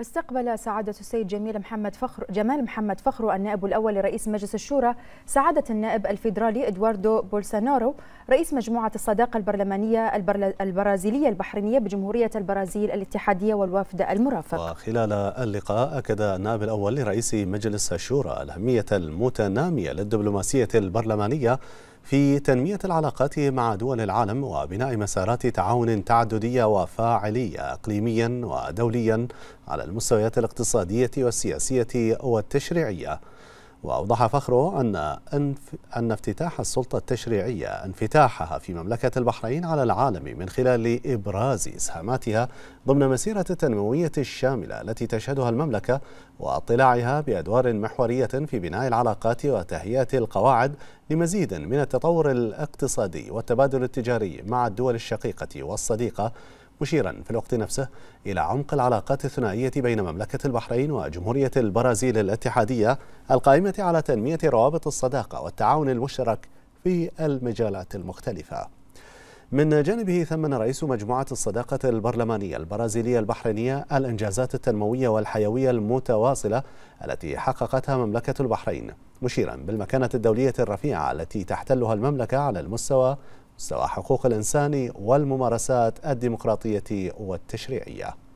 استقبل سعادة السيد جميل محمد فخر جمال محمد فخرو النائب الأول لرئيس مجلس الشورى سعادة النائب الفيدرالي إدواردو بولسانورو رئيس مجموعة الصداقة البرلمانية البرازيلية البحرينية بجمهورية البرازيل الاتحادية والوفد المرافق وخلال اللقاء أكد النائب الأول لرئيس مجلس الشورى الأهمية المتنامية للدبلوماسية البرلمانية في تنمية العلاقات مع دول العالم وبناء مسارات تعاون تعددية وفاعلية إقليميا ودوليا على المستويات الاقتصادية والسياسية والتشريعية وأوضح فخره أن أن افتتاح السلطة التشريعية انفتاحها في مملكة البحرين على العالم من خلال إبراز إسهاماتها ضمن مسيرة التنموية الشاملة التي تشهدها المملكة واطلاعها بأدوار محورية في بناء العلاقات وتهيئة القواعد لمزيد من التطور الاقتصادي والتبادل التجاري مع الدول الشقيقة والصديقة مشيرا في الوقت نفسه إلى عمق العلاقات الثنائية بين مملكة البحرين وجمهورية البرازيل الاتحادية القائمة على تنمية روابط الصداقة والتعاون المشترك في المجالات المختلفة من جانبه ثمن رئيس مجموعة الصداقة البرلمانية البرازيلية البحرينية الإنجازات التنموية والحيوية المتواصلة التي حققتها مملكة البحرين مشيرا بالمكانة الدولية الرفيعة التي تحتلها المملكة على المستوى مستوى حقوق الإنسان والممارسات الديمقراطية والتشريعية